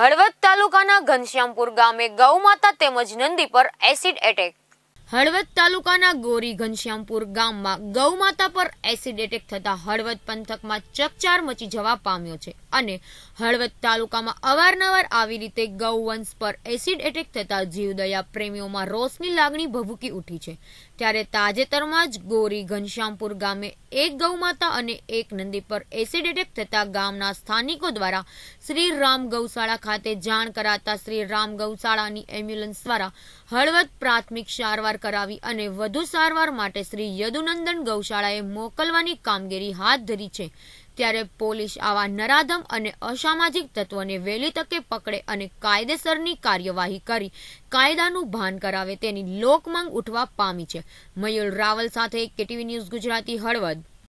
હળવદ તાલુકાના ઘનશ્યામપુર ગામે ગૌમાતા તેમજ નંદી પર એસિડ એટેક હળવદ તાલુકાના ગોરી ઘનશ્યામપુર ગામમાં ગૌમાતા પર એસિડ એટેક થતા હળવદ પંથકમાં ચકચાર મચી જવા પામ્યો છે અને હળવદ તાલુકામાં અવારનવાર આવી રીતે ગૌ વંશ પર એસિડ એટેક થતા જીવદયા પ્રેમીઓમાં રોષની લાગણી ભભૂકી ઉઠી છે ત્યારે તાજેતરમાં જ ગોરી ઘનશ્યામપુર ગામે એક ગૌમાતા અને એક નંદી પર એસિડ એટેક થતા ગામના સ્થાનિકો દ્વારા શ્રી રામ ગૌશાળા ખાતે જાણ કરાતા શ્રી રામ ગૌશાળાની એમ્બ્યુલન્સ દ્વારા હળવદ પ્રાથમિક સારવાર સારવાર કરાવી અને વધુ સારવાર માટે શ્રી યદુનંદન ગૌશાળાએ મોકલવાની કામગીરી હાથ ધરી છે ત્યારે પોલીસ આવા નરાધમ અને અસામાજિક તત્વોને વહેલી તકે પકડે અને કાયદેસરની કાર્યવાહી કરી કાયદાનું ભાન કરાવે તેની લોકમાંગ ઉઠવા પામી છે મયુર રાવલ સાથે કેટીવી ન્યૂઝ ગુજરાતી હળવદ